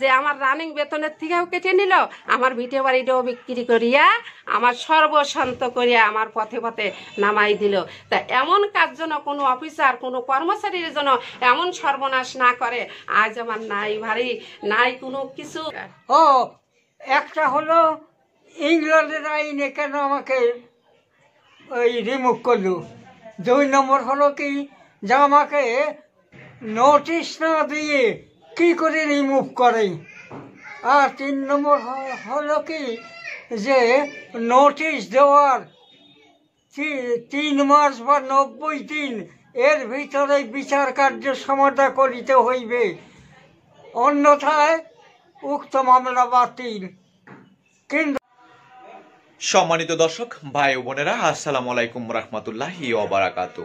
যে আমার রানিং বেতনের থেকেও কেটে নিল আমার ভিটে বাড়িটাও বিক্রি করিয়া আমার সর্বশান্ত করিয়া আমার পথে পথে নামাই দিল তা এমন কাজ যেন কোনো অফিসার কোনো কর্মচারীর জন্য এমন সর্বনাশ না করে আজ আমার নাই ভারী নাই কোনো কিছু ও একটা হলো ইংল্যান্ডের আইনে কেন আমাকে ওই রিমুভ করল দুই নম্বর হলো কি যে আমাকে নোটিশ না দিয়ে কি করে রিমুভ করে আর তিন নম্বর হলো কি যে নোটিশ দেওয়ার তিন মাস বা নব্বই দিন এর ভিতরে বিচার কার্য সমাধা করিতে হইবে অন্যথায় উক্ত মামলা বাতিল কিন্তু সম্মানিত দর্শক ভাই বোনেরা আসসালাম আলাইকুম রহমতুল্লাহ ওবারাকাতু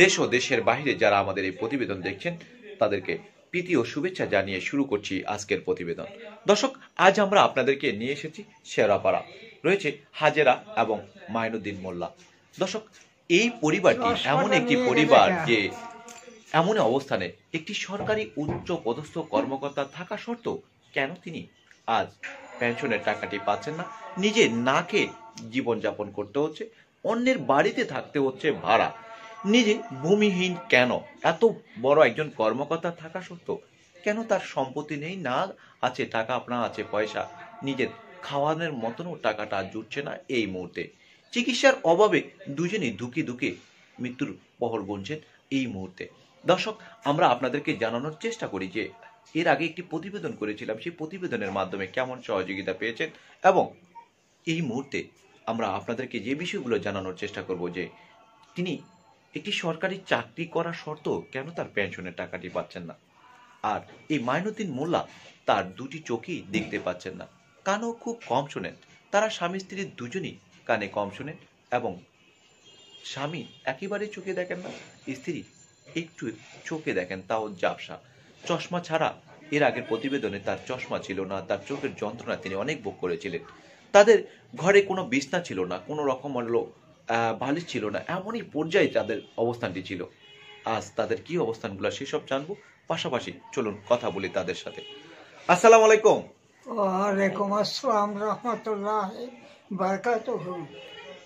দেশ ও দেশের বাহিরে যারা আমাদের এই প্রতিবেদন দেখছেন তাদেরকে প্রীতি ও শুভেচ্ছা জানিয়ে শুরু করছি আজকের প্রতিবেদন দর্শক আজ আমরা আপনাদেরকে নিয়ে এসেছি শেরাপাড়া রয়েছে হাজেরা এবং মাইনুদ্দিন মোল্লা দর্শক এই পরিবারটি এমন একটি পরিবার যে এমন অবস্থানে একটি সরকারি উচ্চ পদস্থ কর্মকর্তা থাকা সত্ত্বেও কেন তিনি আজ পেনশনের টাকাটি পাচ্ছেন না নিজে নাকে জীবনযাপন করতে হচ্ছে অন্যের বাড়িতে থাকতে হচ্ছে ভাড়া নিজে ভূমিহীন কেন এত বড় একজন কর্মকর্তা থাকা সত্ত্বেও কেন তার সম্পত্তি নেই না আছে টাকা আপনার আছে পয়সা নিজের খাওয়ানোর মতনও টাকাটা জুটছে না এই মুহূর্তে চিকিৎসার অভাবে দুজনেই ধুকে ধুকে মৃত্যুর পহর গুনছেন এই মুহূর্তে দর্শক আমরা আপনাদেরকে জানানোর চেষ্টা করি যে এর আগে একটি প্রতিবেদন করেছিলাম সেই প্রতিবেদনের মাধ্যমে কেমন সহযোগিতা পেয়েছেন এবং এই মুহূর্তে আমরা আপনাদেরকে যে বিষয়গুলো জানানোর চেষ্টা করব যে তিনি একটি সরকারি চাকরি করা শর্ত কেন তার পেনশনের টাকাটি পাচ্ছেন না আর এই মাইনুদ্দিন মোল্লা তার দুটি চোখই দেখতে পাচ্ছেন না কানও খুব কম শোনেন তারা স্বামী স্ত্রীর দুজনই কানে কম শোনেন এবং স্বামী একেবারে চোখে দেখেন না স্ত্রী একটু চোখে দেখেন তাও জাপসা চশমা ছাড়া এর আগের প্রতিবেদনে তার চশমা ছিল না তার চোখের যন্ত্রণা তিনি অনেক ভোগ করেছিলেন তাদের ঘরে কোনো বিছনা ছিল না কোনো রকম হলো ভালো ছিল না এমনই পর্যায়ে তাদের অবস্থানটি ছিল আজ তাদের কি অবস্থানগুলো সেসব জানবো পাশাপাশি চলুন কথা বলি তাদের সাথে আসসালাম আলাইকুম ওয়ালাইকুম আসসালাম রহমতুল্লাহ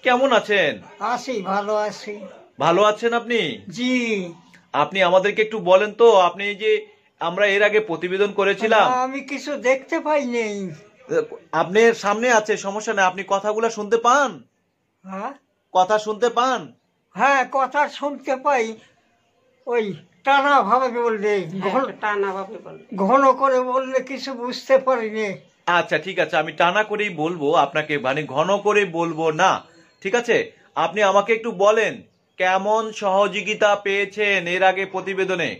কেমন আছেন আছি ভালো আছি ভালো আছেন আপনি জি আপনি আমাদেরকে একটু বলেন তো আপনি যে আমরা এর আগে প্রতিবেদন করেছিলাম আমি কিছু দেখতে পাই নেই আপনার সামনে আছে সমস্যা না আপনি কথাগুলো শুনতে পান হ্যাঁ কথা শুনতে পান হ্যাঁ কথা শুনতে পাই ওই টানা ভাবে বললে হ্যাঁ, টানা ভাবে ঘন করে বললে কিছু বুঝতে পারিনি আচ্ছা ঠিক আছে আমি টানা করেই বলবো আপনাকে মানে ঘন করে বলবো না ঠিক আছে আপনি আমাকে একটু বলেন কেমন সহযোগিতা পেয়েছেন এর আগে প্রতিবেদনে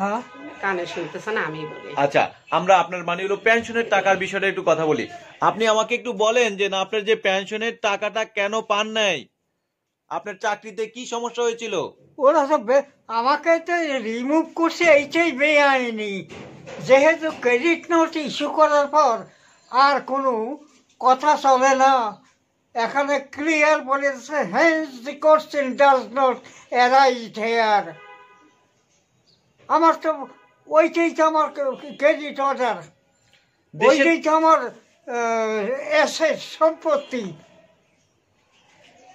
হ্যাঁ কানে শুনতেছে আমি বলি আচ্ছা আমরা আপনার মানে হলো পেনশনের টাকার বিষয়ে একটু কথা বলি আপনি আমাকে একটু বলেন যে না আপনার যে পেনশনের টাকাটা কেন পান নাই আপনার চাকরিতে কি সমস্যা হয়েছিল ওরা সব আমাকে তো রিমুভ করছে এইটাই বেআইনি যেহেতু ক্রেডিট নোট ইস্যু করার পর আর কোনো কথা চলে না এখানে ক্লিয়ার বলেছে hence the question does not arise here আমার তো ওইটাই তো আমার ক্রেডিট অর্ডার ওইটাই তো আমার সম্পত্তি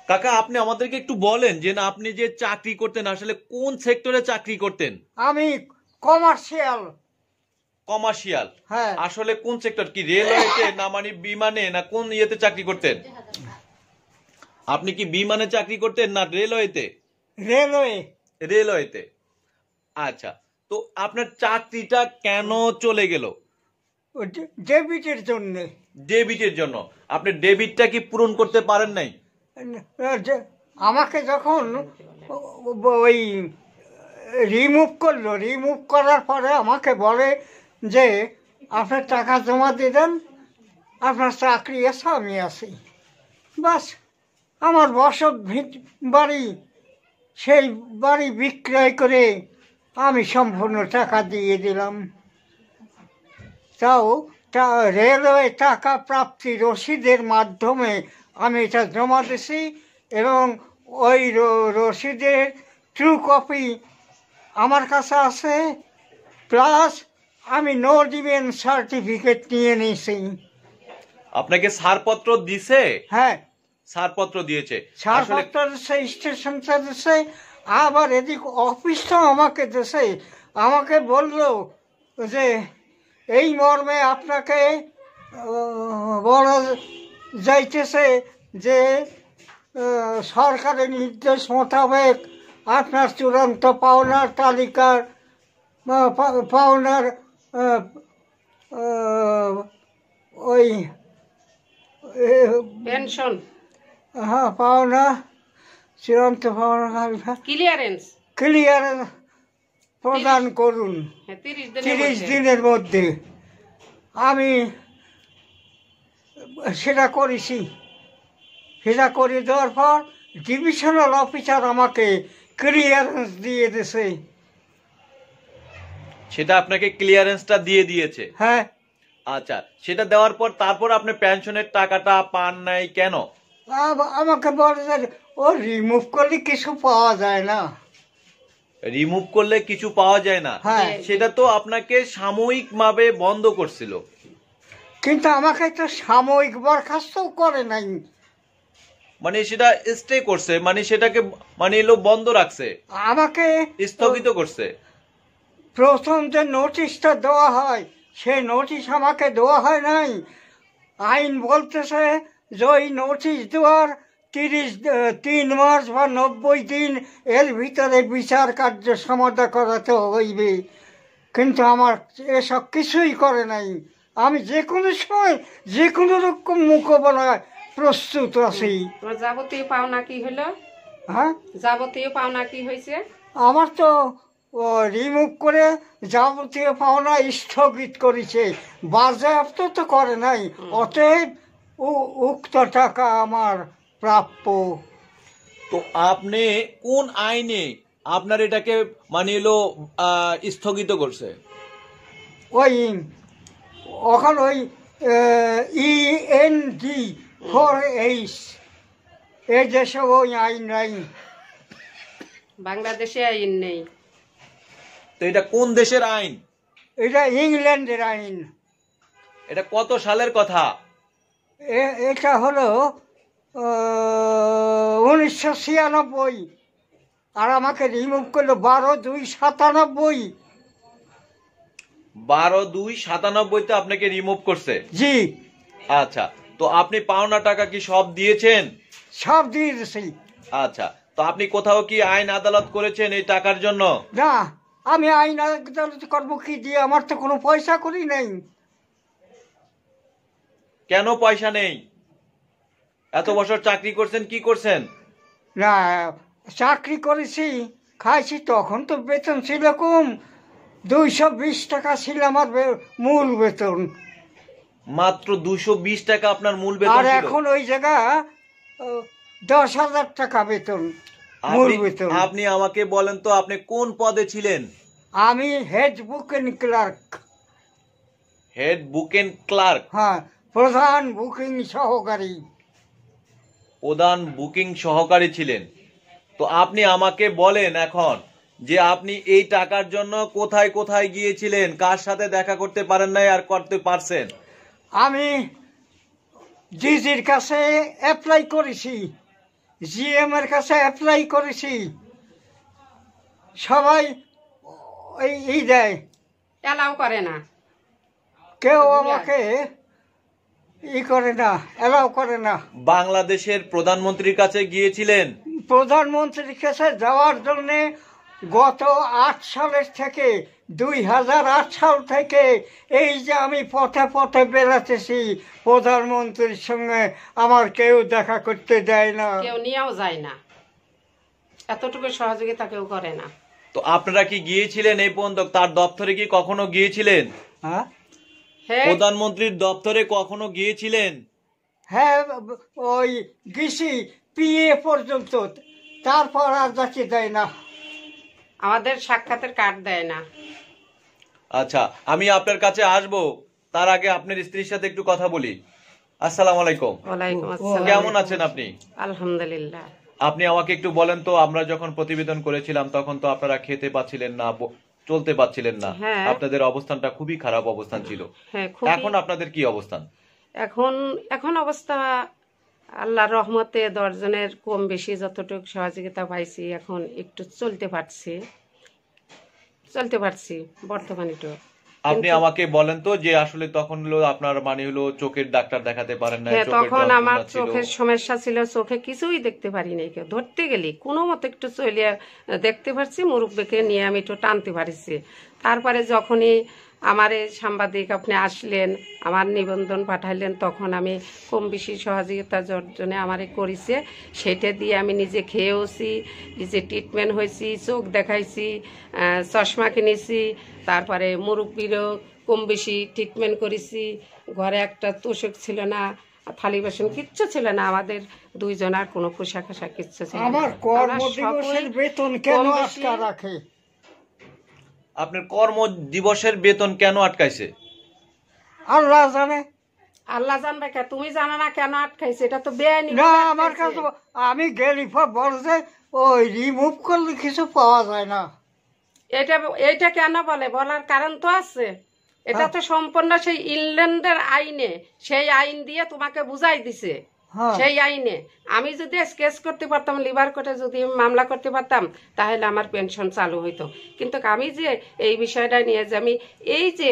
কাকা আপনি আমাদেরকে একটু বলেন যে না আপনি যে চাকরি করতেন আসলে কোন সেক্টরে চাকরি করতেন আমি কমার্শিয়াল কমার্শিয়াল হ্যাঁ আসলে কোন সেক্টর কি রেলওয়েতে না মানে বিমানে না কোন ইয়েতে চাকরি করতেন আপনি কি বিমানে চাকরি করতেন না রেলওয়েতে রেলওয়ে রেলওয়েতে আচ্ছা তো আপনার চাকরিটা কেন চলে গেল ডেবিটের জন্য ডেবিটের জন্য আপনি ডেবিটটা কি পূরণ করতে পারেন নাই আমাকে যখন ওই রিমুভ করলো রিমুভ করার পরে আমাকে বলে যে আপনার টাকা জমা দিলেন আপনার চাকরি আছে আমি আছি বাস আমার বসত বাড়ি সেই বাড়ি বিক্রয় করে আমি সম্পূর্ণ টাকা দিয়ে দিলাম তাও তা রেলওয়ে টাকা প্রাপ্তি রসিদের মাধ্যমে আমি এটা জমা দিছি এবং ওই রসিদের ট্রু কপি আমার কাছে আছে প্লাস আমি নো ডিবেন সার্টিফিকেট নিয়ে নিছি আপনাকে ছাড়পত্র দিছে হ্যাঁ ছাড়পত্র দিয়েছে ছাড়পত্র স্টেশন দিছে আবার এদিক অফিসটা আমাকে দেশে আমাকে বলল যে এই মর্মে আপনাকে বলা যাইতেছে যে সরকারের নির্দেশ মোতাবেক আপনার চূড়ান্ত পাওনার তালিকার পাওনার ওই পেনশন হ্যাঁ পাওনা চূড়ান্ত ক্লিয়ারেন্স ক্লিয়ারেন্স প্রদান করুন হ্যাঁ, তিরিশ দিনের মধ্যে আমি সেটা করেছি সেটা করে দেওয়ার পর ডিভিশনাল অফিসার আমাকে ক্লিয়ারেন্স দিয়ে দিয়েছে সেটা আপনাকে ক্লিয়ারেন্সটা দিয়ে দিয়েছে হ্যাঁ আচ্ছা সেটা দেওয়ার পর তারপর আপনি পেনশনের টাকাটা পান নাই কেন আমাকে বলে ও রিমুভ করলে কিছু পাওয়া যায় না রিমুভ করলে কিছু পাওয়া যায় না হ্যাঁ। সেটা তো আপনাকে সাময়িক ভাবে বন্ধ করছিল কিন্তু আমাকে তো সাময়িক বরখাস্ত করে নাই মানে সেটা স্টে করছে মানে সেটাকে মানে এলো বন্ধ রাখছে আমাকে স্থগিত করছে প্রথম যে নোটিশটা দেওয়া হয় সেই নোটিশ আমাকে দেওয়া হয় নাই আইন বলতেছে যে ওই নোটিশ দেওয়ার তিরিশ তিন মাস বা নব্বই দিন এর ভিতরে বিচার কার্য সমাধা করাতে হইবে কিন্তু আমার এসব কিছুই করে নাই আমি যে কোনো সময় যে কোনো রকম মোকাবেলায় প্রস্তুত আছি যাবতীয় পাওনা কি হলো হ্যাঁ যাবতীয় পাওনা কি হয়েছে আমার তো রিমুভ করে যাবতীয় পাওনা স্থগিত করেছে বাজেয়াপ্ত তো করে নাই অতএব উক্ত টাকা আমার প্রাপ্য তো আপনি কোন আইনে আপনার এটাকে মানে স্থগিত করছে ওই ওখানে ওই E N D four H A দেশে ওই আইন নাই বাংলাদেশে আইন নেই তো এটা কোন দেশের আইন এটা ইংল্যান্ডের আইন এটা কত সালের কথা এটা হলো উনিশশো ছিয়ানব্বই আর আমাকে রিমুভ করলো বারো দুই সাতানব্বই বারো দুই সাতানব্বই তো আপনাকে রিমুভ করছে জি আচ্ছা তো আপনি পাওনা টাকা কি সব দিয়েছেন সব দিয়েছি আচ্ছা তো আপনি কোথাও কি আইন আদালত করেছেন এই টাকার জন্য না আমি আইন আদালত করব কি দিয়ে আমার তো কোনো পয়সা করি নেই কেন পয়সা নেই এত বছর চাকরি করছেন কি করছেন না চাকরি করেছি খাইছি তখন তো বেতন ছিল কম দুইশো বিশ টাকা ছিল আমার মূল বেতন মাত্র দুশো বিশ টাকা আপনার মূল বেতন আর এখন ওই জায়গা দশ হাজার টাকা বেতন মূল বেতন আপনি আমাকে বলেন তো আপনি কোন পদে ছিলেন আমি head book clerk head book clerk হ্যাঁ প্রধান বুকিং সহকারী প্রধান বুকিং সহকারী ছিলেন তো আপনি আমাকে বলেন এখন যে আপনি এই টাকার জন্য কোথায় কোথায় গিয়েছিলেন কার সাথে দেখা করতে পারেন নাই আর করতে পারছেন আমি জিজির কাছে অ্যাপ্লাই করেছি জিএম এর কাছে অ্যাপ্লাই করেছি সবাই এই দেয় অ্যালাউ করে না কেউ আমাকে বাংলাদেশের প্রধানমন্ত্রীর কাছে গিয়েছিলেন প্রধানমন্ত্রীর কাছে যাওয়ার জন্য গত আট সালের থেকে দুই হাজার আট সাল থেকে এই যে আমি পথে পথে বেড়াতেছি প্রধানমন্ত্রীর সঙ্গে আমার কেউ দেখা করতে দেয় না কেউ নিয়েও যায় না এতটুকু সহযোগিতা কেউ করে না তো আপনারা কি গিয়েছিলেন এই পর্যন্ত তার দপ্তরে কি কখনো গিয়েছিলেন হ্যাঁ হ্যাঁ। প্রধানমন্ত্রীর দপ্তরে কখনো গিয়েছিলেন হ্যাঁ ওই গেছি পিএ পর্যন্ত তারপর আর যাচ্ছে দেয় না আমাদের সাক্ষাতের কার্ড দেয় না আচ্ছা আমি আপনার কাছে আসব তার আগে আপনার স্ত্রীর সাথে একটু কথা বলি আসসালাম আলাইকুম কেমন আছেন আপনি আলহামদুলিল্লাহ আপনি আমাকে একটু বলেন তো আমরা যখন প্রতিবেদন করেছিলাম তখন তো আপনারা খেতে পাচ্ছিলেন না চলতে পারছিলেন না হ্যাঁ। আপনাদের অবস্থানটা খুবই খারাপ অবস্থান ছিল হ্যাঁ, এখন আপনাদের কি অবস্থান এখন এখন অবস্থা আল্লাহ রহমতে দশজনের কম বেশি যতটুকু সহযোগিতা পাইছি এখন একটু চলতে পারছি চলতে পারছি বর্তমানে তো আপনি আমাকে বলেন তো যে আসলে তখন হলো আপনার মানে হলো চোখের ডাক্তার দেখাতে পারেন না হ্যাঁ তখন আমার চোখের সমস্যা ছিল চোখে কিছুই দেখতে পারি নাই কেউ ধরতে গেলে কোনো মতো একটু চলিয়া দেখতে পারছি মুরব্বীকে নিয়ে আমি একটু টানতে পারছি তারপরে যখনই আমার এই সাংবাদিক আপনি আসলেন আমার নিবন্ধন পাঠাইলেন তখন আমি কম বেশি সহযোগিতা জর্জনে আমারে করেছে সেটা দিয়ে আমি নিজে খেয়েওছি নিজে ট্রিটমেন্ট হয়েছি চোখ দেখাইছি চশমা কিনেছি তারপরে মুরব্বীরও কম বেশি ট্রিটমেন্ট করেছি ঘরে একটা তোষক ছিল না থালি বাসন কিচ্ছু ছিল না আমাদের দুইজনার কোনো পোশাক আশাক কিচ্ছু ছিল না আপনার কর্ম দিবসের বেতন কেন আটকাইছে আল্লাহ জানে আল্লাহ জানবে কে তুমি জানো না কেন আটকাইছে এটা তো বেআইনি না আমার কাছে আমি গেলিফা বলছে ওই রিমুভ করলে কিছু পাওয়া যায় না এটা এটা কেন বলে বলার কারণ তো আছে এটা হ্যাঁ। তো সম্পূর্ণ সেই ইংল্যান্ডের আইনে সেই আইন দিয়ে তোমাকে বুঝাই দিছে হ্যাঁ। সেই আইনে আমি যদি স্কেচ করতে পারতাম লিভার কোর্টে যদি মামলা করতে পারতাম তাহলে আমার পেনশন চালু হইতো কিন্তু আমি যে এই বিষয়টা নিয়ে যে আমি এই যে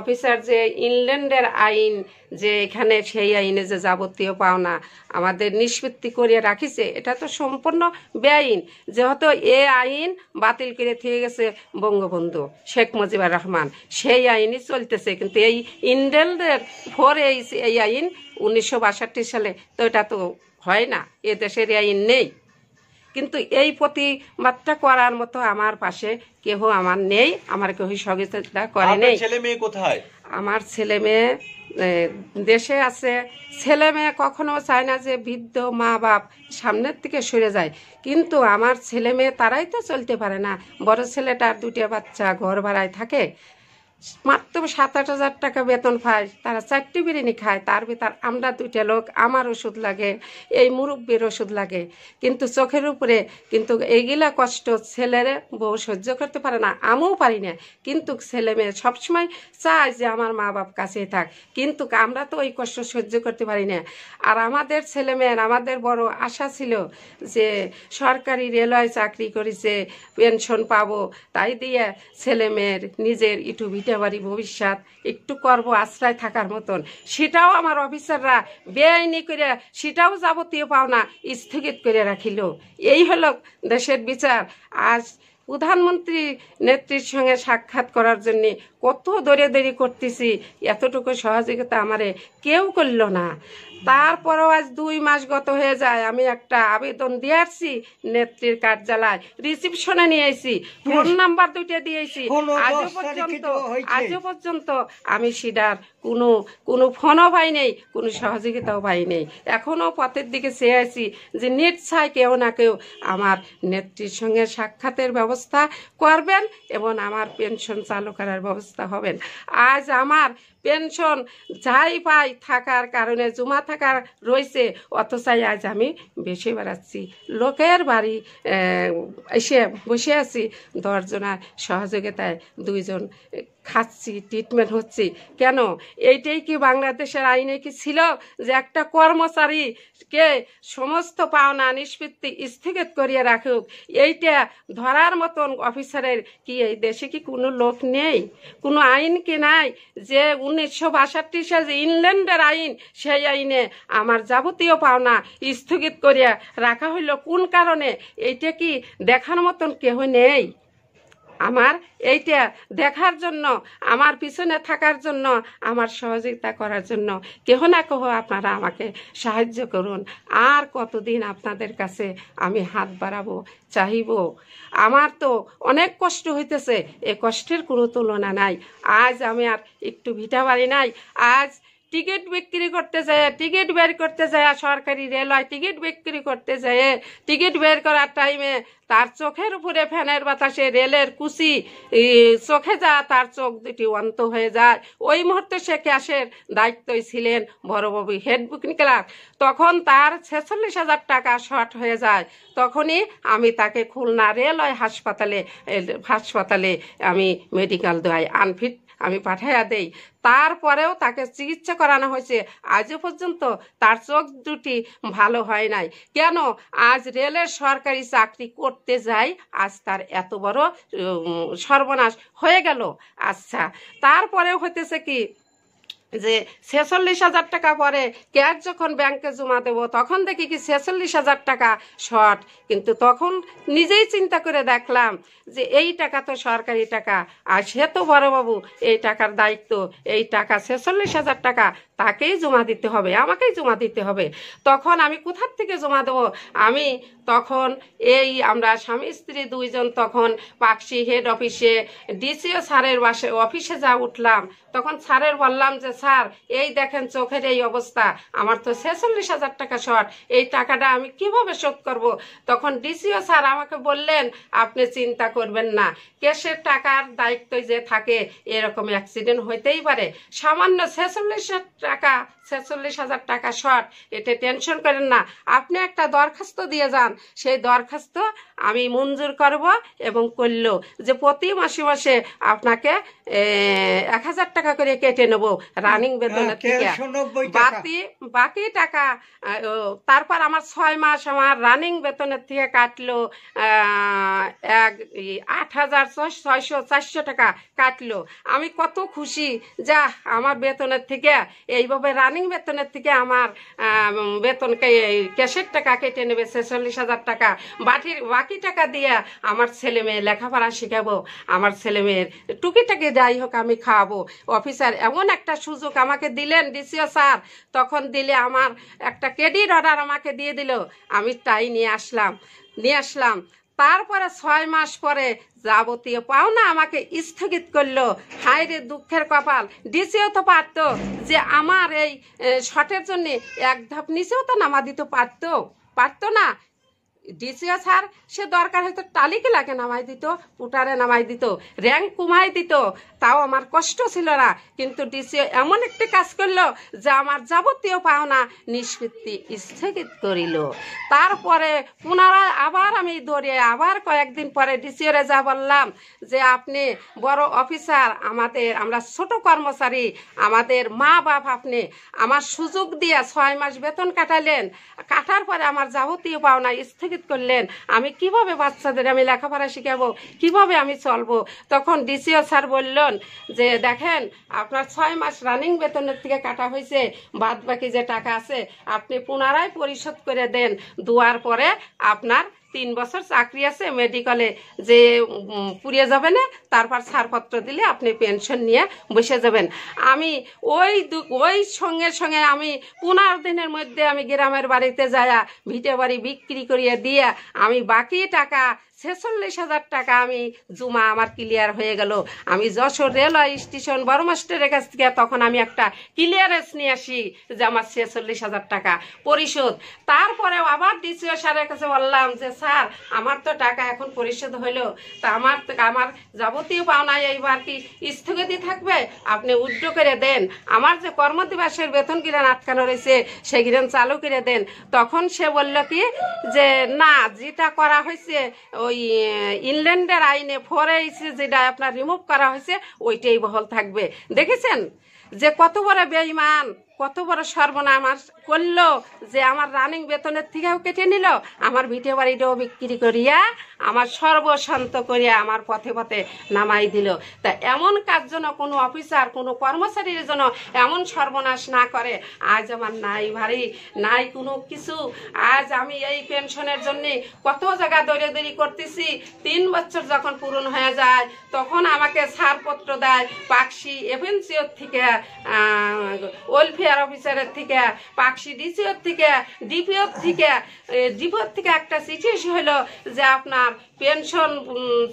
অফিসার যে ইংল্যান্ডের আইন যে এখানে সেই আইনে যে যাবতীয় পাওনা আমাদের নিষ্পত্তি করিয়ে রাখিছে এটা তো সম্পূর্ণ বেআইন যেহেতু এ আইন বাতিল করে থেকে গেছে বঙ্গবন্ধু শেখ মুজিবুর রহমান সেই আইনই চলতেছে কিন্তু এই ইন্ডেলদের ফোর এই আইন উনিশশো সালে তো এটা তো হয় না এ দেশের আইন নেই কিন্তু এই প্রতিবাদটা করার মতো আমার পাশে কেহ আমার নেই আমার কেউ সহযোগিতা করে নেই ছেলে মেয়ে কোথায় আমার ছেলে মেয়ে দেশে আছে ছেলে মেয়ে কখনো চায় না যে বৃদ্ধ মা বাপ সামনের থেকে সরে যায় কিন্তু আমার ছেলে মেয়ে তারাই তো চলতে পারে না বড় ছেলেটার দুটো বাচ্চা ঘর ভাড়ায় থাকে মাত্র সাত আট হাজার টাকা বেতন পায় তারা চারটি বিরিয়ানি খায় তার ভিতর আমরা দুইটা লোক আমার ওষুধ লাগে এই মুরব্বীর ওষুধ লাগে কিন্তু চোখের উপরে কিন্তু এইগুলা কষ্ট ছেলের বউ সহ্য করতে পারে না আমিও পারি না কিন্তু ছেলে মেয়ে সবসময় চায় যে আমার মা বাপ কাছেই থাক কিন্তু আমরা তো ওই কষ্ট সহ্য করতে পারি না আর আমাদের ছেলে মেয়ের আমাদের বড় আশা ছিল যে সরকারি রেলওয়ে চাকরি করেছে পেনশন পাবো তাই দিয়ে ছেলে মেয়ের নিজের ইটুবিটা পারি ভবিষ্যৎ একটু করব আশ্রয় থাকার মতন সেটাও আমার অফিসাররা বেআইনি করে সেটাও যাবতীয় পাওনা স্থগিত করে রাখিল এই হলো দেশের বিচার আজ প্রধানমন্ত্রী নেত্রীর সঙ্গে সাক্ষাৎ করার জন্য কত দরে দৌড়ি করতেছি এতটুকু সহযোগিতা আমারে কেউ করল না তারপরেও আজ দুই মাস গত হয়ে যায় আমি একটা আবেদন দিয়ে আসছি নেত্রীর কার্যালয় রিসিপশনে নিয়ে এসি ফোন নাম্বার দুইটা দিয়েছি আজও পর্যন্ত আজও পর্যন্ত আমি সিডার কোনো কোনো ফোনও পাই নেই কোনো সহযোগিতাও পাই নেই এখনও পথের দিকে চেয়ে আছি যে ছায় কেউ না কেউ আমার নেত্রীর সঙ্গে সাক্ষাতের ব্যবস্থা করবেন এবং আমার পেনশন চালু করার ব্যবস্থা হবেন আজ আমার পেনশন যাই পাই থাকার কারণে জমা টাকা রয়েছে অথচাই আজ আমি বেশি বেড়াচ্ছি লোকের বাড়ি এসে বসে আছি দশজনার সহযোগিতায় দুইজন খাচ্ছি ট্রিটমেন্ট হচ্ছি কেন এইটাই কি বাংলাদেশের আইনে কি ছিল যে একটা কর্মচারীকে সমস্ত পাওনা নিষ্পত্তি স্থগিত করিয়ে রাখুক এইটা ধরার মতন অফিসারের কি এই দেশে কি কোনো লোক নেই কোনো আইন কি নাই যে উনিশশো বাষট্টি সাল যে ইংল্যান্ডের আইন সেই আইনে আমার যাবতীয় পাওনা স্থগিত করিয়া রাখা হইল কোন কারণে এইটা কি দেখার মতন কেহ নেই আমার এইটা দেখার জন্য আমার পিছনে থাকার জন্য আমার সহযোগিতা করার জন্য কেহ না কেহ আপনারা আমাকে সাহায্য করুন আর কতদিন আপনাদের কাছে আমি হাত বাড়াবো চাহিব আমার তো অনেক কষ্ট হইতেছে এ কষ্টের কোনো তুলনা নাই আজ আমি আর একটু ভিটা বাড়ি নাই আজ টিকিট বিক্রি করতে যায় টিকিট বের করতে যায় সরকারি রেলওয়ে টিকিট বিক্রি করতে যায় টিকিট বের করার টাইমে তার চোখের উপরে ফ্যানের বাতাসে রেলের কুচি চোখে যা তার চোখ দুটি অন্ত হয়ে যায় ওই মুহূর্তে সে ক্যাশের দায়িত্বই ছিলেন বড়বাবু হেড বুকিং ক্লার্ক তখন তার ছেচল্লিশ হাজার টাকা শর্ট হয়ে যায় তখনই আমি তাকে খুলনা রেলওয়ে হাসপাতালে হাসপাতালে আমি মেডিকেল দেওয়াই আনফিট আমি পাঠাইয়া দেই তারপরেও তাকে চিকিৎসা করানো হয়েছে আজও পর্যন্ত তার চোখ দুটি ভালো হয় নাই কেন আজ রেলের সরকারি চাকরি করতে যাই আজ তার এত বড় সর্বনাশ হয়ে গেল আচ্ছা তারপরেও হতেছে কি যে ছেচল্লিশ হাজার টাকা পরে ক্যাশ যখন ব্যাংকে জমা দেব তখন দেখি কি ছেচল্লিশ হাজার টাকা শর্ট কিন্তু তখন নিজেই চিন্তা করে দেখলাম যে এই টাকা তো সরকারি টাকা আর সে তো বড়বাবু এই টাকার দায়িত্ব এই টাকা ছেচল্লিশ হাজার টাকা তাকেই জমা দিতে হবে আমাকেই জমা দিতে হবে তখন আমি কোথার থেকে জমা দেবো আমি তখন এই আমরা স্বামী স্ত্রী দুইজন তখন পাকসি হেড অফিসে ডিসিও স্যারের বাসে অফিসে যা উঠলাম তখন স্যারের বললাম যে স্যার এই দেখেন চোখের এই অবস্থা আমার তো ছেচল্লিশ হাজার টাকা শর্ট এই টাকাটা আমি কিভাবে শোধ করব তখন ডিসিও স্যার আমাকে বললেন আপনি চিন্তা করবেন না কেসের টাকার দায়িত্ব যে থাকে এরকম অ্যাক্সিডেন্ট হইতেই পারে সামান্য ছেচল্লিশ টাকা ছেচল্লিশ হাজার টাকা শর্ট এতে টেনশন করেন না আপনি একটা দরখাস্ত দিয়ে যান সেই দরখাস্ত আমি মঞ্জুর করব এবং করল যে প্রতি মাসে মাসে আপনাকে এক হাজার টাকা করে কেটে নেবো রানিং হ্যাঁ, বেতনের হ্যাঁ, বাকি বাকি টাকা তারপর আমার ছয় মাস আমার রানিং বেতনের থেকে কাটলো এক আট হাজার ছয়শো চারশো টাকা কাটলো আমি কত খুশি যা আমার বেতনের থেকে এইভাবে রানিং বেতনের থেকে আমার বেতন ক্যাশের টাকা কেটে নেবে ছেচল্লিশ হাজার টাকা বাটির বাকি টাকা দিয়ে আমার ছেলে মেয়ে লেখাপড়া শেখাবো আমার ছেলে মেয়ের টুকিটাকি যাই হোক আমি খাওয়াবো অফিসার এমন একটা সুযোগ সুযোগ আমাকে দিলেন ডিসিও স্যার তখন দিলে আমার একটা ক্রেডিট অর্ডার আমাকে দিয়ে দিল আমি তাই নিয়ে আসলাম নিয়ে আসলাম তারপরে ছয় মাস পরে যাবতীয় পাওনা আমাকে স্থগিত করলো হাইরে রে দুঃখের কপাল ডিসিও তো পারত যে আমার এই শটের জন্য এক ধাপ নিচেও তো নামা দিতে পারতো পারতো না ডিসিও স্যার সে দরকার হয়তো লাগে নামাই দিত পুটারে নামাই দিত র্যাঙ্ক কমাই দিত তাও আমার কষ্ট ছিল না কিন্তু ডিসিও এমন একটি কাজ করলো যে আমার যাবতীয় পাওনা নিষ্পত্তি স্থগিত করিল তারপরে পুনরায় আবার আমি ধরে আবার কয়েকদিন পরে রে যা বললাম যে আপনি বড় অফিসার আমাদের আমরা ছোট কর্মচারী আমাদের মা বাপ আপনি আমার সুযোগ দিয়ে ছয় মাস বেতন কাটালেন কাটার পরে আমার যাবতীয় পাওনা স্থগিত স্থগিত করলেন আমি কিভাবে বাচ্চাদের আমি লেখাপড়া শিখাবো কিভাবে আমি চলবো তখন ডিসিও স্যার বললেন যে দেখেন আপনার ছয় মাস রানিং বেতনের থেকে কাটা হয়েছে বাদ বাকি যে টাকা আছে আপনি পুনরায় পরিশোধ করে দেন দুয়ার পরে আপনার তিন বছর চাকরি আছে মেডিকেলে যে পুড়িয়ে যাবে না তারপর ছাড়পত্র দিলে আপনি পেনশন নিয়ে বসে যাবেন আমি ওই ওই সঙ্গে সঙ্গে আমি পুনর দিনের মধ্যে আমি গ্রামের বাড়িতে যায়া ভিটে বাড়ি বিক্রি করিয়া দিয়া আমি বাকি টাকা ছেচল্লিশ হাজার টাকা আমি জুমা আমার ক্লিয়ার হয়ে গেল আমি যশোর রেলওয়ে স্টেশন বড়মাস্টারের কাছ থেকে তখন আমি একটা ক্লিয়ারেন্স নিয়ে আসি যে আমার ছেচল্লিশ হাজার টাকা পরিশোধ তারপরে আবার ডিসিও স্যারের কাছে বললাম যে স্যার আমার তো টাকা এখন পরিশোধ হলো তা আমার আমার যাবতীয় পাওনা এইবার কি স্থগিতই থাকবে আপনি উড্ড করে দেন আমার যে কর্মদিবাসের বেতন কিরান আটকানো রয়েছে সেগুলো চালু করে দেন তখন সে বলল কি যে না যেটা করা হয়েছে ওই ইংল্যান্ডের আইনে ফোর এইচ যেটা আপনার রিমুভ করা হয়েছে ওইটাই বহল থাকবে দেখেছেন যে কত বড় বেঈমান কত বড় সর্বনা আমার করলো যে আমার রানিং বেতনের থেকেও কেটে নিল আমার ভিটে বাড়িটাও বিক্রি করিয়া আমার সর্বশান্ত করিয়া আমার পথে পথে নামাই দিল তা এমন কাজ যেন কোনো অফিসার কোনো কর্মচারীর জন্য এমন সর্বনাশ না করে আজ আমার নাই ভারি নাই কোনো কিছু আজ আমি এই পেনশনের জন্যে কত জায়গা দৌড়ে দৌড়ি করতেছি তিন বছর যখন পূরণ হয়ে যায় তখন আমাকে ছাড়পত্র দেয় পাকসি এফেন্সিওর থেকে ওলফি ওয়েলফেয়ার অফিসারের থেকে পাকসি ডিসিওর থেকে ডিপিওর থেকে ডিপিওর থেকে একটা সিচুয়েশন হলো যে আপনার পেনশন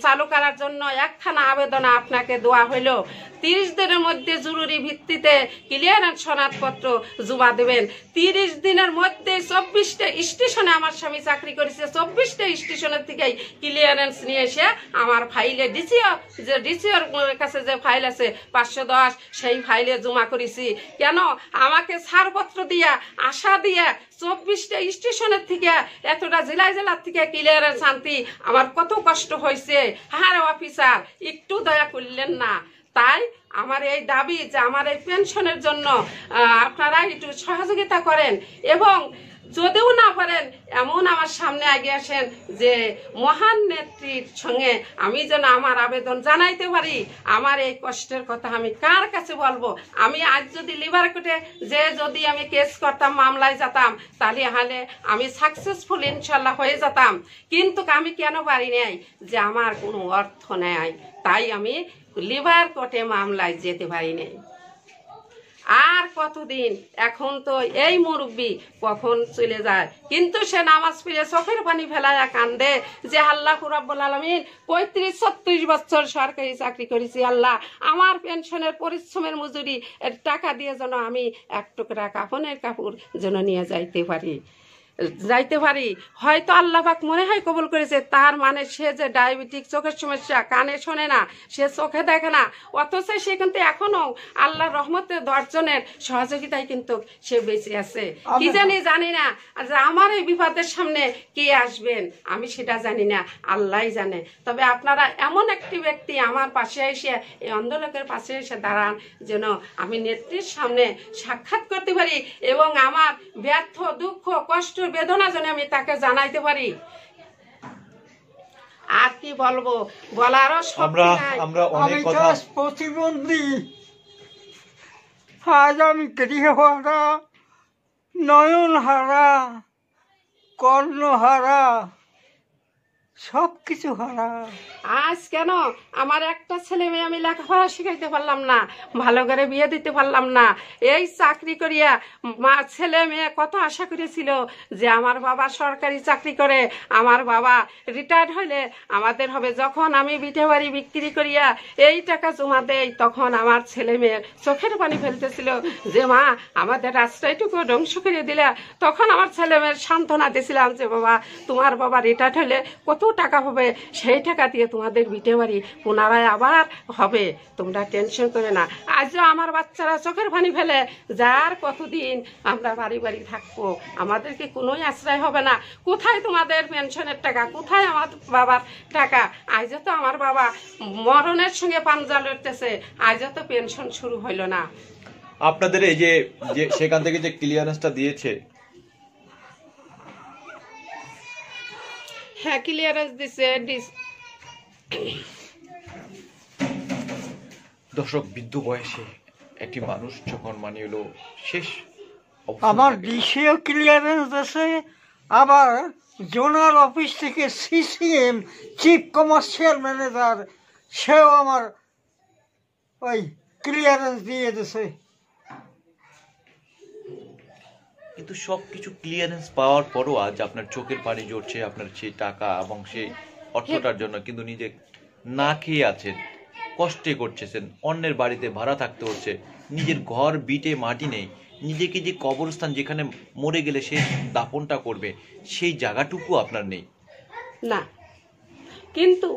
চালু করার জন্য একখানা আবেদন আপনাকে দেওয়া হইল তিরিশ দিনের মধ্যে জরুরি ভিত্তিতে ক্লিয়ারেন্স সনাদপত্র জমা দেবেন তিরিশ দিনের মধ্যে চব্বিশটা স্টেশনে আমার স্বামী চাকরি করেছে চব্বিশটা স্টেশনের থেকেই ক্লিয়ারেন্স নিয়ে এসে আমার ফাইলে ডিসিও যে ডিসিওর কাছে যে ফাইল আছে পাঁচশো দশ সেই ফাইলে জমা করেছি কেন আমাকে ছাড়পত্র দিয়া আশা দিয়া চব্বিশটা স্টেশনের থেকে এতটা জেলায় জেলার থেকে ক্লিয়ারের শান্তি আমার কত কষ্ট হয়েছে হার অফিসার একটু দয়া করলেন না তাই আমার এই দাবি যে আমার এই পেনশনের জন্য আপনারা একটু সহযোগিতা করেন এবং যদিও না পারেন এমন আমার সামনে আগে আসেন যে মহান নেত্রীর সঙ্গে আমি যেন আমার আবেদন জানাইতে পারি আমার এই কষ্টের কথা আমি কার কাছে বলবো আমি আজ যদি লিভার কোর্টে যে যদি আমি কেস করতাম মামলায় যেতাম তাহলে হালে আমি সাকসেসফুল ইনশাল্লাহ হয়ে যেতাম কিন্তু আমি কেন পারি নাই যে আমার কোনো অর্থ নেয় তাই আমি লিভার কোর্টে মামলায় যেতে পারি নাই আর কতদিন এখন তো এই মুরব্বি কখন চলে যায় কিন্তু সে নামাজ ফিরে চোখের পানি ফেলায় কান্দে যে আল্লাহ কুরাব্বুল আলমিন পঁয়ত্রিশ ছত্রিশ বছর সরকারি চাকরি করেছি আল্লাহ আমার পেনশনের পরিশ্রমের মজুরি টাকা দিয়ে যেন আমি এক টুকরা কাপনের কাপড় যেন নিয়ে যাইতে পারি যাইতে পারি হয়তো আল্লাহাক মনে হয় কবুল করেছে তার মানে সে যে ডায়াবেটিক চোখের সমস্যা কানে শোনে না সে চোখে দেখে না অথচ সে কিন্তু এখনো আল্লাহ রহমতের দশজনের সহযোগিতায় কিন্তু সে বেঁচে আছে কি জানি জানি না যে আমার এই বিপদের সামনে কে আসবেন আমি সেটা জানি না আল্লাহ জানে তবে আপনারা এমন একটি ব্যক্তি আমার পাশে এসে এই অন্ধলোকের পাশে এসে দাঁড়ান যেন আমি নেত্রীর সামনে সাক্ষাৎ করতে পারি এবং আমার ব্যর্থ দুঃখ কষ্ট বেদনা যেন আমি তাকে জানাইতে পারি আর কি বলবো বলারও প্রতিবন্ধী আজ আমি গৃহহারা কর্ণহারা সবকিছু হারা আজ কেন আমার একটা ছেলে মেয়ে আমি লেখাপড়া শিখাইতে পারলাম না ভালো করে বিয়ে দিতে পারলাম না এই চাকরি করিয়া মা ছেলে মেয়ে কত আশা করেছিল যে আমার বাবা সরকারি চাকরি করে আমার বাবা রিটায়ার হইলে আমাদের হবে যখন আমি বিটে বাড়ি বিক্রি করিয়া এই টাকা জমা দেই তখন আমার ছেলে মেয়ে চোখের পানি ফেলতেছিল যে মা আমাদের রাস্তাটুকু ধ্বংস করে দিলা তখন আমার ছেলে মেয়ের সান্ত্বনা দিয়েছিলাম যে বাবা তোমার বাবা রিটায়ার হইলে কত টাকা হবে সেই টাকা দিয়ে তোমাদের বিটে বাড়ি পুনরায় আবার হবে তোমরা টেনশন করে না আজও আমার বাচ্চারা চোখের পানি ফেলে যার কতদিন আমরা বাড়ি বাড়ি থাকবো আমাদেরকে কোনোই আশ্রয় হবে না কোথায় তোমাদের পেনশনের টাকা কোথায় আমার বাবার টাকা আজও তো আমার বাবা মরণের সঙ্গে পাঞ্জা লড়তেছে আজও তো পেনশন শুরু হইল না আপনাদের এই যে সেখান থেকে যে ক্লিয়ারেন্সটা দিয়েছে হ্যাঁ ক্লিয়ারেন্স দিছে uh, দর্শক বৃদ্ধ বয়সে একটি মানুষ যখন মানে হলো শেষ আমার ডিসিও ক্লিয়ারেন্স আছে আবার জোনাল অফিস থেকে সিসিএম চিফ কমার্শিয়াল ম্যানেজার সেও আমার ওই ক্লিয়ারেন্স দিয়ে দিছে কিন্তু সব কিছু ক্লিয়ারেন্স পাওয়ার পরও আজ আপনার চোখের পানি জড়ছে আপনার সেই টাকা এবং সেই অর্থটার জন্য কিন্তু নিজে না খেয়ে আছেন কষ্টে করছেন অন্যের বাড়িতে ভাড়া থাকতে হচ্ছে নিজের ঘর বিটে মাটি নেই নিজেকে যে কবরস্থান যেখানে মরে গেলে সে দাপনটা করবে সেই জায়গাটুকু আপনার নেই না কিন্তু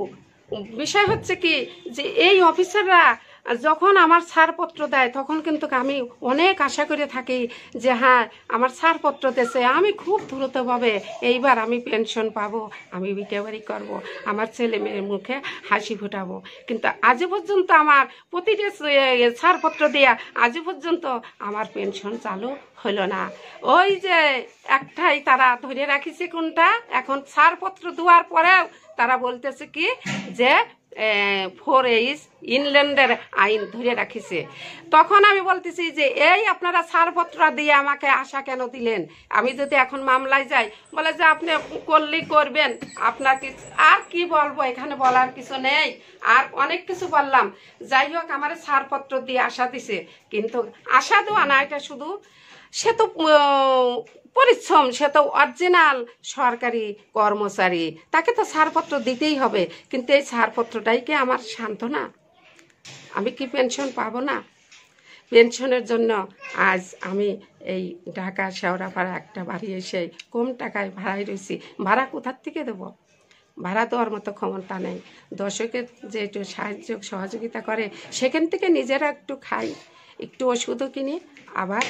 বিষয় হচ্ছে কি যে এই অফিসাররা আর যখন আমার ছাড়পত্র দেয় তখন কিন্তু আমি অনেক আশা করে থাকি যে হ্যাঁ আমার ছাড়পত্র দেশে আমি খুব দ্রুতভাবে এইবার আমি পেনশন পাবো আমি রিকভারি করব আমার ছেলে মেয়ের মুখে হাসি ফুটাবো কিন্তু আজ পর্যন্ত আমার প্রতিটা ছাড়পত্র দেয়া আজ পর্যন্ত আমার পেনশন চালু হলো না ওই যে একটাই তারা ধরে রাখিছে কোনটা এখন ছাড়পত্র দেওয়ার পরেও তারা বলতেছে কি যে ফোর এইস ইংল্যান্ডের আইন ধরে রাখিছে তখন আমি বলতেছি যে এই আপনারা ছাড়পত্র দিয়ে আমাকে আশা কেন দিলেন আমি যদি এখন মামলায় যাই বলে যে আপনি করলেই করবেন আপনার কিছু আর কি বলবো এখানে বলার কিছু নেই আর অনেক কিছু বললাম যাই হোক আমার ছাড়পত্র দিয়ে আশা দিছে কিন্তু আশা দেওয়া না এটা শুধু সে তো পরিশ্রম সে তো অরিজিনাল সরকারি কর্মচারী তাকে তো ছাড়পত্র দিতেই হবে কিন্তু এই ছাড়পত্রটাই কি আমার শান্ত না আমি কি পেনশন পাবো না পেনশনের জন্য আজ আমি এই ঢাকা শেওড়াপাড়া একটা বাড়ি এসে কম টাকায় ভাড়ায় রয়েছি ভাড়া কোথার থেকে দেবো ভাড়া দেওয়ার মতো ক্ষমতা নেই দর্শকের যে একটু সাহায্য সহযোগিতা করে সেখান থেকে নিজেরা একটু খাই একটু ওষুধও কিনি আবার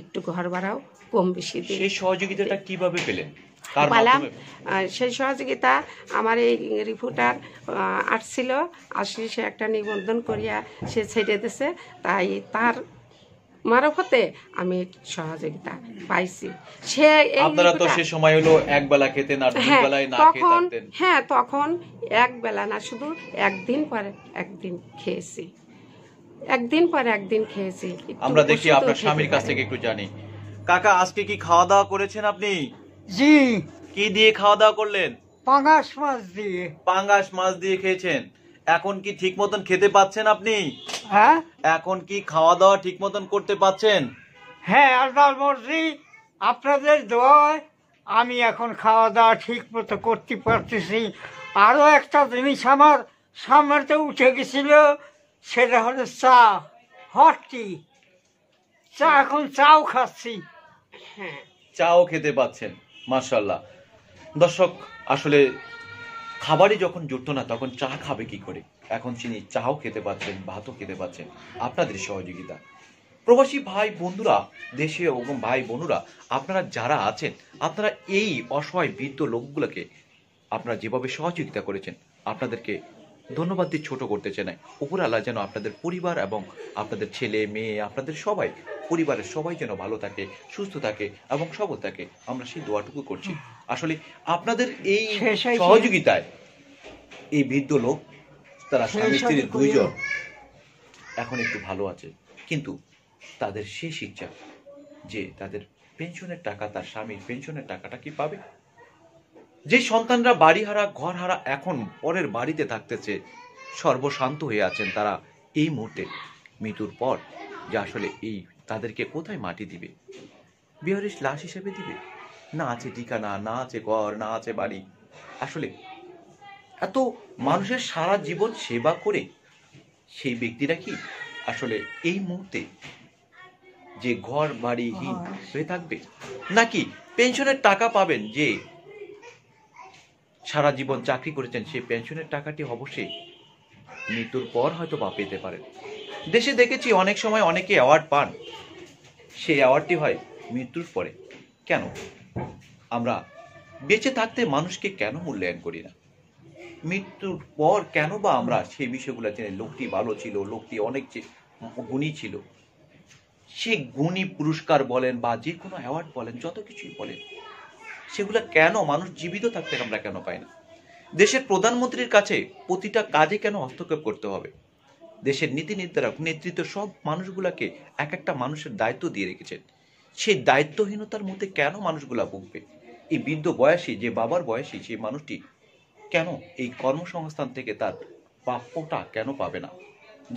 একটু ঘর ভাড়াও কম বেশি সেই সহযোগিতাটা কিভাবে পেলেন পালাম সেই সহযোগিতা আমার এই রিপোর্টার আসছিল আসলে সে একটা নিবন্ধন করিয়া সে ছেড়ে দিছে তাই তার মারফতে আমি সহযোগিতা পাইছি সে আপনারা তো সময় হলো এক বেলা খেতেন আর দুই হ্যাঁ, বেলায় না তখন হ্যাঁ তখন এক বেলা না শুধু একদিন পরে একদিন খেয়েছি একদিন পর একদিন খেয়েছি আমরা দেখি আপনার স্বামীর কাছ থেকে একটু জানি কাকা আজকে কি খাওয়া দাওয়া করেছেন আপনি জি কি দিয়ে খাওয়া দাওয়া করলেন পাঙ্গাস মাছ দিয়ে পাঙ্গাস মাছ দিয়ে খেয়েছেন এখন কি ঠিক মতন খেতে পাচ্ছেন আপনি হ্যাঁ এখন কি খাওয়া দাওয়া ঠিক মতন করতে পাচ্ছেন হ্যাঁ আল্লাহর মর্জি আপনাদের দোয়ায় আমি এখন খাওয়া দাওয়া ঠিক মতো করতে পারতেছি আরও একটা জিনিস আমার সামনে উঠে গেছিল সেটা হলো চা হট টি চা এখন চাও খাচ্ছি হ্যাঁ। চাও খেতে পাচ্ছেন মার্শাল্লাহ দর্শক আসলে খাবারই যখন জুটতো না তখন চা খাবে কি করে এখন চিনি চাও খেতে পাচ্ছেন ভাতও খেতে পাচ্ছেন আপনাদের সহযোগিতা প্রবাসী ভাই বন্ধুরা দেশে এবং ভাই বোনুরা আপনারা যারা আছেন আপনারা এই অসহায় বৃদ্ধ লোকগুলোকে আপনারা যেভাবে সহযোগিতা করেছেন আপনাদেরকে ধন্যবাদ দিয়ে ছোট করতে চাই না উপর আল্লাহ যেন আপনাদের পরিবার এবং আপনাদের ছেলে মেয়ে আপনাদের সবাই পরিবারের সবাই যেন ভালো থাকে সুস্থ থাকে এবং সবল থাকে আমরা সেই দোয়াটুকু করছি আসলে আপনাদের এই সহযোগিতায় এই বৃদ্ধ লোক তারা স্বামী স্ত্রীর দুইজন এখন একটু ভালো আছে কিন্তু তাদের শেষ ইচ্ছা যে তাদের পেনশনের টাকা তার স্বামীর পেনশনের টাকাটা কি পাবে যে সন্তানরা বাড়ি হারা ঘর হারা এখন পরের বাড়িতে থাকতেছে সর্বশান্ত হয়ে আছেন তারা এই মুহূর্তে মৃত্যুর পর যে আসলে এই তাদেরকে কোথায় মাটি দিবে বিহারের লাশ হিসেবে দিবে না আছে ঠিকানা না আছে ঘর না আছে বাড়ি আসলে এত মানুষের সারা জীবন সেবা করে সেই ব্যক্তিরা কি আসলে এই মুহূর্তে যে ঘর বাড়িহীন হয়ে থাকবে নাকি পেনশনের টাকা পাবেন যে সারা জীবন চাকরি করেছেন সেই পেনশনের টাকাটি অবশ্যই মৃত্যুর পর হয়তো বা পেতে পারেন দেশে দেখেছি অনেক সময় অনেকে অ্যাওয়ার্ড পান সেই অ্যাওয়ার্ডটি হয় মৃত্যুর পরে কেন আমরা বেঁচে থাকতে মানুষকে কেন মূল্যায়ন করি না মৃত্যুর পর কেন বা আমরা সেই বিষয়গুলো জেনে লোকটি ভালো ছিল লোকটি অনেক গুণী ছিল সে গুণী পুরস্কার বলেন বা যে কোনো অ্যাওয়ার্ড বলেন যত কিছুই বলেন সেগুলো কেন মানুষ জীবিত থাকতে আমরা কেন পাই না দেশের প্রধানমন্ত্রীর কাছে প্রতিটা কাজে কেন হস্তক্ষেপ করতে হবে দেশের নীতি নির্ধারক নেতৃত্ব সব মানুষগুলাকে এক একটা মানুষের দায়িত্ব দিয়ে রেখেছেন সেই দায়িত্বহীনতার মধ্যে কেন মানুষগুলা ভুগবে এই বৃদ্ধ বয়সী যে বাবার বয়সী সেই মানুষটি কেন এই কর্মসংস্থান থেকে তার প্রাপ্যটা কেন পাবে না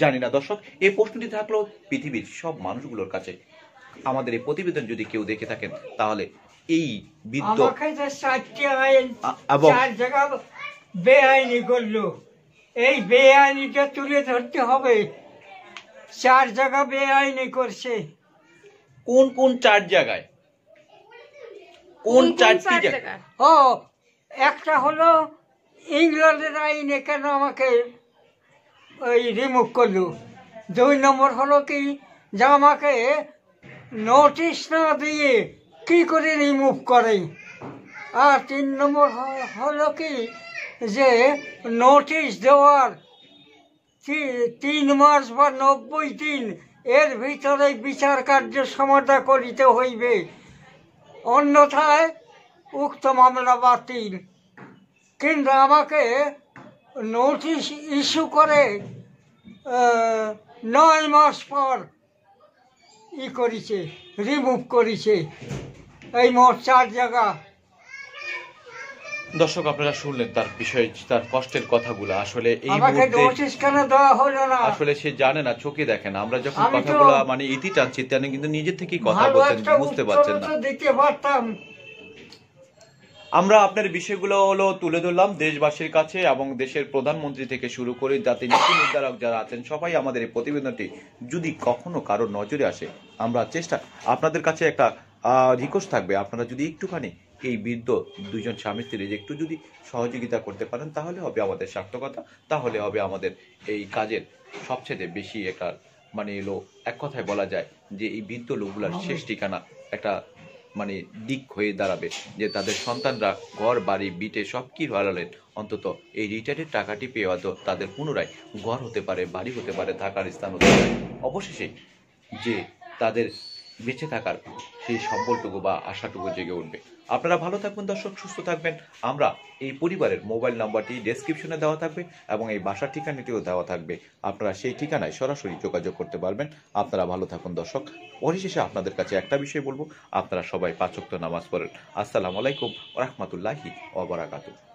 জানি না দর্শক এই প্রশ্নটি থাকলো পৃথিবীর সব মানুষগুলোর কাছে আমাদের এই প্রতিবেদন যদি কেউ দেখে থাকেন তাহলে এই বৃদ্ধ এবং করলো এই বেআইনিটা তুলে ধরতে হবে চার জায়গা বেআইনি করছে কোন কোন চার জায়গায় কোন চারটি জায়গা ও একটা হলো ইংল্যান্ডের আইনে কেন আমাকে ওই রিমুভ করলো দুই নম্বর হলো কি যে আমাকে নোটিশ না দিয়ে কি করে রিমুভ করে আর তিন নম্বর হলো কি যে নোটিশ দেওয়ার তিন মাস বা নব্বই দিন এর ভিতরে বিচার কার্য সমাধা করিতে হইবে অন্যথায় উক্ত মামলা বাতিল কিন্তু আমাকে নোটিশ ইস্যু করে নয় মাস পর ই করেছে রিমুভ করেছে এই মোট চার জায়গা দর্শক আপনারা শুনলেন তার বিষয়ে তার কষ্টের কথাগুলো আসলে এই মুহূর্তে আসলে সে জানে না চোখে দেখে না আমরা যখন কথাগুলো মানে ইতি টানছি তেমনি কিন্তু নিজের থেকেই কথা বলছেন বুঝতে পারছেন না আমরা আপনার বিষয়গুলো হলো তুলে ধরলাম দেশবাসীর কাছে এবং দেশের প্রধানমন্ত্রী থেকে শুরু করে যাতে নীতি নির্ধারক যারা আছেন সবাই আমাদের এই প্রতিবেদনটি যদি কখনো কারো নজরে আসে আমরা চেষ্টা আপনাদের কাছে একটা রিকোয়েস্ট থাকবে আপনারা যদি একটুখানি এই বৃদ্ধ দুজন স্বামী স্ত্রী একটু যদি সহযোগিতা করতে পারেন তাহলে হবে আমাদের সার্থকতা তাহলে হবে আমাদের এই কাজের সবচেয়ে বেশি একটা মানে এলো এক কথায় বলা যায় যে এই বৃদ্ধ লোকগুলার শেষ ঠিকানা একটা মানে দিক হয়ে দাঁড়াবে যে তাদের সন্তানরা ঘর বাড়ি বিটে সব কি হারালেন অন্তত এই রিটায়ারের টাকাটি পেয়ে হয়তো তাদের পুনরায় ঘর হতে পারে বাড়ি হতে পারে থাকার স্থান হতে পারে অবশেষে যে তাদের বেঁচে থাকার সেই সম্বলটুকু বা আশাটুকু জেগে উঠবে আপনারা ভালো থাকবেন দর্শক সুস্থ থাকবেন আমরা এই পরিবারের মোবাইল নাম্বারটি ডেসক্রিপশনে দেওয়া থাকবে এবং এই বাসার ঠিকানাটিও দেওয়া থাকবে আপনারা সেই ঠিকানায় সরাসরি যোগাযোগ করতে পারবেন আপনারা ভালো থাকুন দর্শক পরিশেষে আপনাদের কাছে একটা বিষয় বলবো আপনারা সবাই পাচক্ত নামাজ পড়েন আসসালামু আলাইকুম রহমতুল্লাহি ওবরাকাতুহ